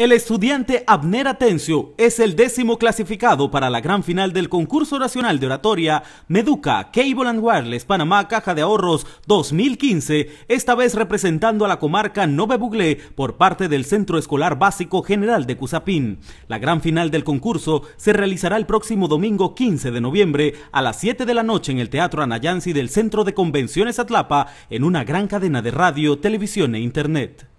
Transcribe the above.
El estudiante Abner Atencio es el décimo clasificado para la gran final del concurso nacional de oratoria Meduca Cable and Wireless Panamá Caja de Ahorros 2015, esta vez representando a la comarca Nove Buglé por parte del Centro Escolar Básico General de Cusapín. La gran final del concurso se realizará el próximo domingo 15 de noviembre a las 7 de la noche en el Teatro Anayansi del Centro de Convenciones Atlapa en una gran cadena de radio, televisión e internet.